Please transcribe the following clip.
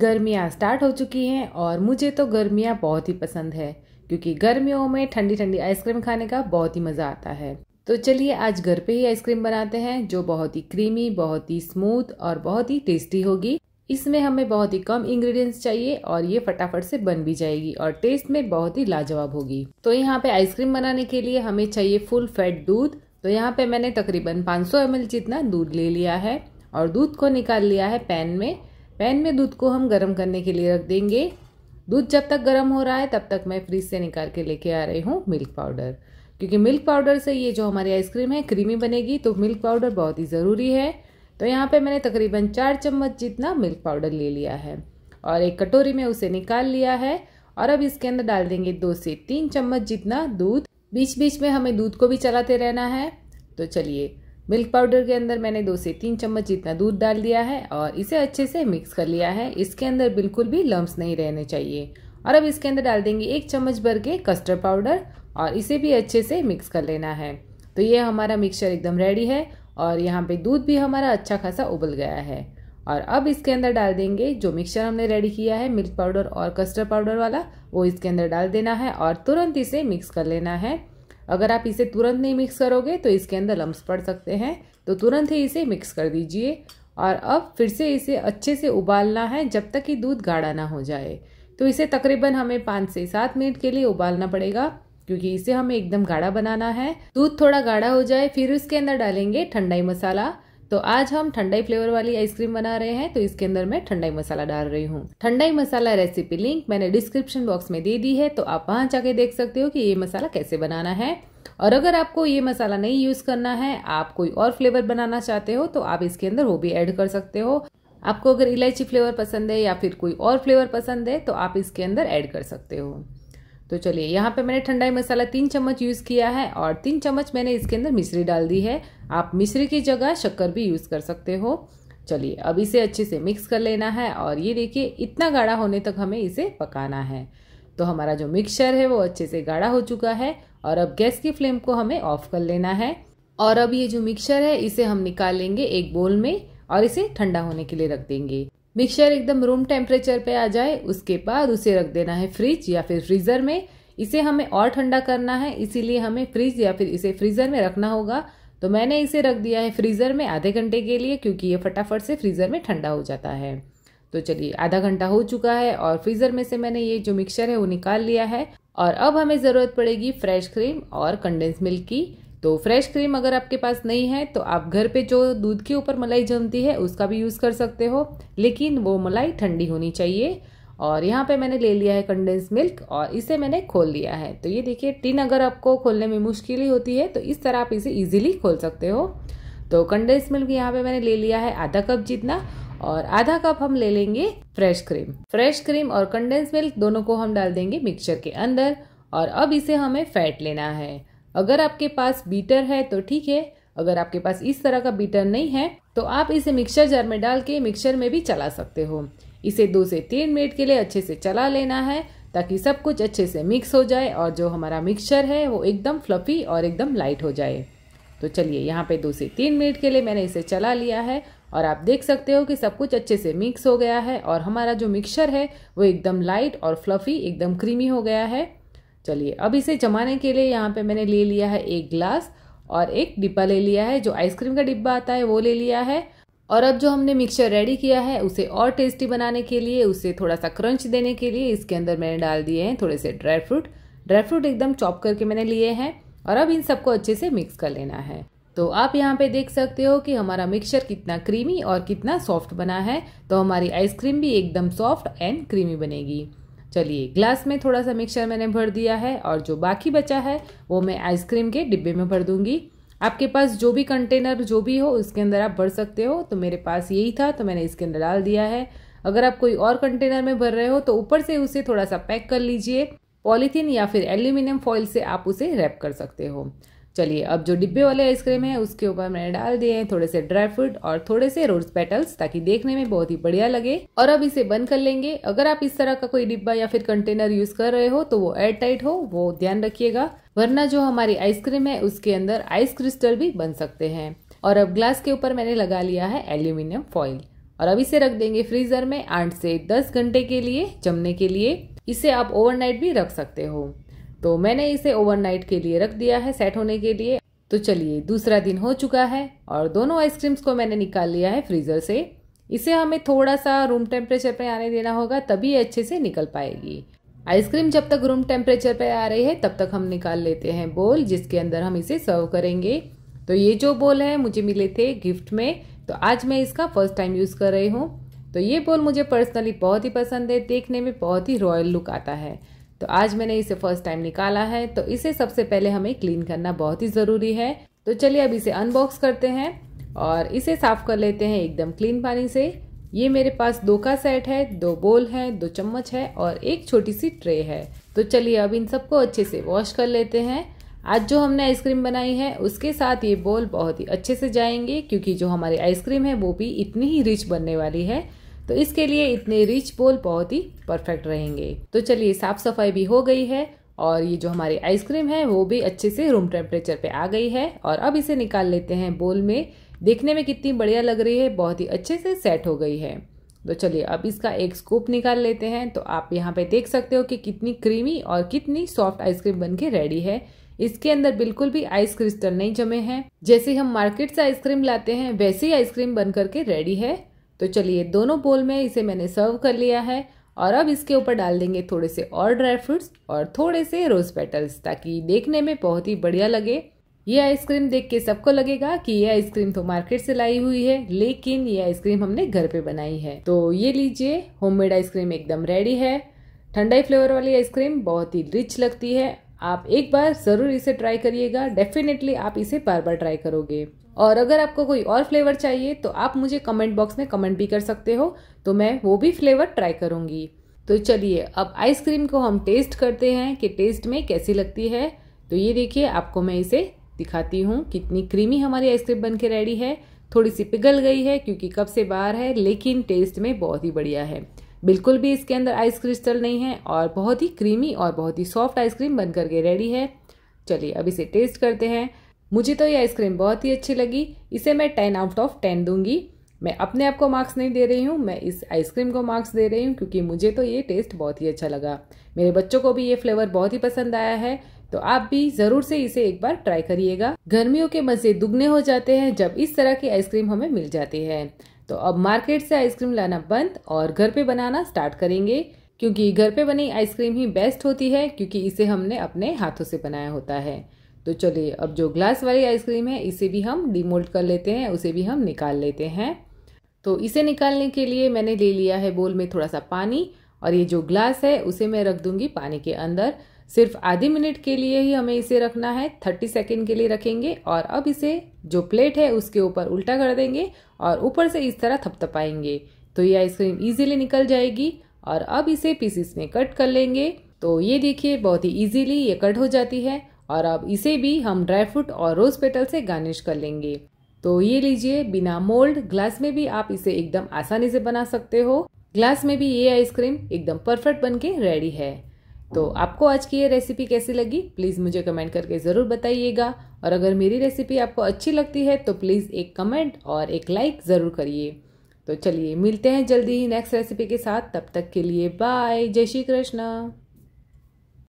गर्मियाँ स्टार्ट हो चुकी हैं और मुझे तो गर्मियाँ बहुत ही पसंद है क्योंकि गर्मियों में ठंडी ठंडी आइसक्रीम खाने का बहुत ही मज़ा आता है तो चलिए आज घर पे ही आइसक्रीम बनाते हैं जो बहुत ही क्रीमी बहुत ही स्मूथ और बहुत ही टेस्टी होगी इसमें हमें बहुत ही कम इंग्रेडिएंट्स चाहिए और ये फटाफट से बन भी जाएगी और टेस्ट में बहुत ही लाजवाब होगी तो यहाँ पे आइसक्रीम बनाने के लिए हमें चाहिए फुल फैट दूध तो यहाँ पे मैंने तकरीबन 500 सौ जितना दूध ले लिया है और दूध को निकाल लिया है पैन में पैन में दूध को हम गर्म करने के लिए रख देंगे दूध जब तक गर्म हो रहा है तब तक मैं फ्रिज से निकाल के लेके आ रही हूँ मिल्क पाउडर क्योंकि मिल्क पाउडर से ये जो हमारी आइसक्रीम है क्रीमी बनेगी तो मिल्क पाउडर बहुत ही ज़रूरी है तो यहाँ पे मैंने तकरीबन चार चम्मच जितना मिल्क पाउडर ले लिया है और एक कटोरी में उसे निकाल लिया है और अब इसके अंदर डाल देंगे दो से तीन चम्मच जितना दूध बीच बीच में हमें दूध को भी चलाते रहना है तो चलिए मिल्क पाउडर के अंदर मैंने दो से तीन चम्मच इतना दूध डाल दिया है और इसे अच्छे से मिक्स कर लिया है इसके अंदर बिल्कुल भी लम्ब नहीं रहने चाहिए और अब इसके अंदर डाल देंगे एक चम्मच भर के कस्टर्ड पाउडर और इसे भी अच्छे से मिक्स कर लेना है तो ये हमारा मिक्सचर एकदम रेडी है और यहाँ पे दूध भी हमारा अच्छा खासा उबल गया है और अब इसके अंदर डाल देंगे जो मिक्सचर हमने रेडी किया है मिल्क पाउडर और कस्टर्ड पाउडर वाला वो इसके अंदर डाल देना है और तुरंत इसे मिक्स कर लेना है अगर आप इसे तुरंत नहीं मिक्स करोगे तो इसके अंदर लम्ब पड़ सकते हैं तो तुरंत ही इसे मिक्स कर दीजिए और अब फिर से इसे अच्छे से उबालना है जब तक कि दूध गाढ़ा ना हो जाए तो इसे तकरीबन हमें पाँच से सात मिनट के लिए उबालना पड़ेगा क्योंकि इसे हमें एकदम गाढ़ा बनाना है दूध थोड़ा गाढ़ा हो जाए फिर उसके अंदर डालेंगे ठंडाई मसाला तो आज हम ठंडाई फ्लेवर वाली आइसक्रीम बना रहे हैं तो इसके अंदर मैं ठंडाई मसाला डाल रही हूँ ठंडाई मसाला रेसिपी लिंक मैंने डिस्क्रिप्शन बॉक्स में दे दी है तो आप वहाँ जाके देख सकते हो कि ये मसाला कैसे बनाना है और अगर आपको ये मसाला नहीं यूज़ करना है आप कोई और फ्लेवर बनाना चाहते हो तो आप इसके अंदर वो भी ऐड कर सकते हो आपको अगर इलायची फ्लेवर पसंद है या फिर कोई और फ्लेवर पसंद है तो आप इसके अंदर ऐड कर सकते हो तो चलिए यहाँ पे मैंने ठंडाई मसाला तीन चम्मच यूज़ किया है और तीन चम्मच मैंने इसके अंदर मिश्री डाल दी है आप मिश्री की जगह शक्कर भी यूज़ कर सकते हो चलिए अब इसे अच्छे से मिक्स कर लेना है और ये देखिए इतना गाढ़ा होने तक हमें इसे पकाना है तो हमारा जो मिक्सचर है वो अच्छे से गाढ़ा हो चुका है और अब गैस की फ्लेम को हमें ऑफ कर लेना है और अब ये जो मिक्सचर है इसे हम निकाल लेंगे एक बोल में और इसे ठंडा होने के लिए रख देंगे मिक्सचर एकदम रूम टेम्परेचर पे आ जाए उसके बाद उसे रख देना है फ्रिज या फिर फ्रीज़र में इसे हमें और ठंडा करना है इसीलिए हमें फ्रिज या फिर इसे फ्रीज़र में रखना होगा तो मैंने इसे रख दिया है फ्रीज़र में आधे घंटे के लिए क्योंकि ये फटाफट से फ्रीज़र में ठंडा हो जाता है तो चलिए आधा घंटा हो चुका है और फ्रीज़र में से मैंने ये जो मिक्सचर है वो निकाल लिया है और अब हमें ज़रूरत पड़ेगी फ्रेश क्रीम और कंडेंस मिल्क की तो फ्रेश क्रीम अगर आपके पास नहीं है तो आप घर पे जो दूध के ऊपर मलाई जमती है उसका भी यूज़ कर सकते हो लेकिन वो मलाई ठंडी होनी चाहिए और यहाँ पे मैंने ले लिया है कंडेंस मिल्क और इसे मैंने खोल लिया है तो ये देखिए टिन अगर आपको खोलने में मुश्किल ही होती है तो इस तरह आप इसे ईजिली खोल सकते हो तो कंडेंस मिल्क यहाँ पे मैंने ले लिया है आधा कप जितना और आधा कप हम ले लेंगे फ्रेश क्रीम फ्रेश क्रीम और कंडेंस मिल्क दोनों को हम डाल देंगे मिक्सचर के अंदर और अब इसे हमें फैट लेना है अगर आपके पास बीटर है तो ठीक है अगर आपके पास इस तरह का बीटर नहीं है तो आप इसे मिक्सर जार में डाल के मिक्सर में भी चला सकते हो इसे दो से तीन मिनट के लिए अच्छे से चला लेना है ताकि सब कुछ अच्छे से मिक्स हो जाए और जो हमारा मिक्सर है वो एकदम फ्लफी और एकदम लाइट हो जाए तो चलिए यहाँ पे दो से तीन मिनट के लिए मैंने इसे चला लिया है और आप देख सकते हो कि सब कुछ अच्छे से मिक्स हो गया है और हमारा जो मिक्सर है वो एकदम लाइट और फ्लफी एकदम क्रीमी हो गया है चलिए अब इसे जमाने के लिए यहाँ पे मैंने ले लिया है एक ग्लास और एक डिब्बा ले लिया है जो आइसक्रीम का डिब्बा आता है वो ले लिया है और अब जो हमने मिक्सचर रेडी किया है उसे और टेस्टी बनाने के लिए उसे थोड़ा सा क्रंच देने के लिए इसके अंदर मैंने डाल दिए हैं थोड़े से ड्राई फ्रूट ड्राई फ्रूट एकदम चॉप करके मैंने लिए हैं और अब इन सबको अच्छे से मिक्स कर लेना है तो आप यहाँ पे देख सकते हो कि हमारा मिक्सचर कितना क्रीमी और कितना सॉफ्ट बना है तो हमारी आइसक्रीम भी एकदम सॉफ्ट एंड क्रीमी बनेगी चलिए ग्लास में थोड़ा सा मिक्सचर मैंने भर दिया है और जो बाकी बचा है वो मैं आइसक्रीम के डिब्बे में भर दूंगी आपके पास जो भी कंटेनर जो भी हो उसके अंदर आप भर सकते हो तो मेरे पास यही था तो मैंने इसके अंदर डाल दिया है अगर आप कोई और कंटेनर में भर रहे हो तो ऊपर से उसे थोड़ा सा पैक कर लीजिए पॉलीथीन या फिर एल्यूमिनियम फॉइल से आप उसे रैप कर सकते हो चलिए अब जो डिब्बे वाले आइसक्रीम है उसके ऊपर मैंने डाल दिए हैं थोड़े से ड्राई फ्रूट और थोड़े से रोज पेटल्स ताकि देखने में बहुत ही बढ़िया लगे और अब इसे बंद कर लेंगे अगर आप इस तरह का कोई डिब्बा या फिर कंटेनर यूज कर रहे हो तो वो एयर टाइट हो वो ध्यान रखिएगा वरना जो हमारी आइसक्रीम है उसके अंदर आइस क्रिस्टल भी बन सकते हैं और अब ग्लास के ऊपर मैंने लगा लिया है एल्यूमिनियम फॉइल और अब इसे रख देंगे फ्रीजर में आठ से दस घंटे के लिए जमने के लिए इसे आप ओवरनाइट भी रख सकते हो तो मैंने इसे ओवरनाइट के लिए रख दिया है सेट होने के लिए तो चलिए दूसरा दिन हो चुका है और दोनों आइसक्रीम्स को मैंने निकाल लिया है फ्रीज़र से इसे हमें थोड़ा सा रूम टेम्परेचर पर आने देना होगा तभी अच्छे से निकल पाएगी आइसक्रीम जब तक रूम टेम्परेचर पर आ रही है तब तक हम निकाल लेते हैं बोल जिसके अंदर हम इसे सर्व करेंगे तो ये जो बोल है मुझे मिले थे गिफ्ट में तो आज मैं इसका फर्स्ट टाइम यूज़ कर रही हूँ तो ये बोल मुझे पर्सनली बहुत ही पसंद है देखने में बहुत ही रॉयल लुक आता है तो आज मैंने इसे फर्स्ट टाइम निकाला है तो इसे सबसे पहले हमें क्लीन करना बहुत ही ज़रूरी है तो चलिए अब इसे अनबॉक्स करते हैं और इसे साफ़ कर लेते हैं एकदम क्लीन पानी से ये मेरे पास दो का सेट है दो बोल है दो चम्मच है और एक छोटी सी ट्रे है तो चलिए अब इन सबको अच्छे से वॉश कर लेते हैं आज जो हमने आइसक्रीम बनाई है उसके साथ ये बोल बहुत ही अच्छे से जाएंगे क्योंकि जो हमारी आइसक्रीम है वो भी इतनी ही रिच बनने वाली है तो इसके लिए इतने रिच बोल बहुत ही परफेक्ट रहेंगे तो चलिए साफ सफाई भी हो गई है और ये जो हमारी आइसक्रीम है वो भी अच्छे से रूम टेम्परेचर पे आ गई है और अब इसे निकाल लेते हैं बोल में देखने में कितनी बढ़िया लग रही है बहुत ही अच्छे से सेट हो गई है तो चलिए अब इसका एक स्कूप निकाल लेते हैं तो आप यहाँ पे देख सकते हो कि कितनी क्रीमी और कितनी सॉफ्ट आइसक्रीम बन के रेडी है इसके अंदर बिल्कुल भी आइस क्रिस्टल नहीं जमे हैं जैसे हम मार्केट से आइसक्रीम लाते हैं वैसे ही आइसक्रीम बन करके रेडी है तो चलिए दोनों बोल में इसे मैंने सर्व कर लिया है और अब इसके ऊपर डाल देंगे थोड़े से और ड्राई फ्रूट्स और थोड़े से रोज़ पेटल्स ताकि देखने में बहुत ही बढ़िया लगे ये आइसक्रीम देख के सबको लगेगा कि ये आइसक्रीम तो मार्केट से लाई हुई है लेकिन ये आइसक्रीम हमने घर पे बनाई है तो ये लीजिए होममेड आइसक्रीम एकदम रेडी है ठंडाई फ्लेवर वाली आइसक्रीम बहुत ही रिच लगती है आप एक बार ज़रूर इसे ट्राई करिएगा डेफिनेटली आप इसे बार बार ट्राई करोगे और अगर आपको कोई और फ्लेवर चाहिए तो आप मुझे कमेंट बॉक्स में कमेंट भी कर सकते हो तो मैं वो भी फ्लेवर ट्राई करूँगी तो चलिए अब आइसक्रीम को हम टेस्ट करते हैं कि टेस्ट में कैसी लगती है तो ये देखिए आपको मैं इसे दिखाती हूँ कितनी क्रीमी हमारी आइसक्रीम बन के रेडी है थोड़ी सी पिघल गई है क्योंकि कब से बाहर है लेकिन टेस्ट में बहुत ही बढ़िया है बिल्कुल भी इसके अंदर आइस क्रिस्टल नहीं है और बहुत ही क्रीमी और बहुत ही सॉफ्ट आइसक्रीम बन करके रेडी है चलिए अब इसे टेस्ट करते हैं मुझे तो ये आइसक्रीम बहुत ही अच्छी लगी इसे मैं टेन आउट ऑफ टेन दूंगी मैं अपने आप को मार्क्स नहीं दे रही हूँ मैं इस आइसक्रीम को मार्क्स दे रही हूँ क्योंकि मुझे तो ये टेस्ट बहुत ही अच्छा लगा मेरे बच्चों को भी ये फ्लेवर बहुत ही पसंद आया है तो आप भी ज़रूर से इसे एक बार ट्राई करिएगा गर्मियों के मज़े दुगने हो जाते हैं जब इस तरह की आइसक्रीम हमें मिल जाती है तो अब मार्केट से आइसक्रीम लाना बंद और घर पे बनाना स्टार्ट करेंगे क्योंकि घर पे बनी आइसक्रीम ही बेस्ट होती है क्योंकि इसे हमने अपने हाथों से बनाया होता है तो चलिए अब जो ग्लास वाली आइसक्रीम है इसे भी हम डिमोल्ड कर लेते हैं उसे भी हम निकाल लेते हैं तो इसे निकालने के लिए मैंने ले लिया है बोल में थोड़ा सा पानी और ये जो ग्लास है उसे मैं रख दूंगी पानी के अंदर सिर्फ आधे मिनट के लिए ही हमें इसे रखना है थर्टी सेकेंड के लिए रखेंगे और अब इसे जो प्लेट है उसके ऊपर उल्टा कर देंगे और ऊपर से इस तरह थपथपाएंगे तो ये आइसक्रीम ईजिली निकल जाएगी और अब इसे पीसीस में कट कर लेंगे तो ये देखिए बहुत ही ईजिली ये कट हो जाती है और अब इसे भी हम ड्राई फ्रूट और रोज़ पेटल से गार्निश कर लेंगे तो ये लीजिए बिना मोल्ड ग्लास में भी आप इसे एकदम आसानी से बना सकते हो ग्लास में भी ये आइसक्रीम एकदम परफेक्ट बन के रेडी है तो आपको आज की ये रेसिपी कैसी लगी प्लीज़ मुझे कमेंट करके ज़रूर बताइएगा और अगर मेरी रेसिपी आपको अच्छी लगती है तो प्लीज़ एक कमेंट और एक लाइक ज़रूर करिए तो चलिए मिलते हैं जल्दी ही नेक्स्ट रेसिपी के साथ तब तक के लिए बाय जय श्री कृष्णा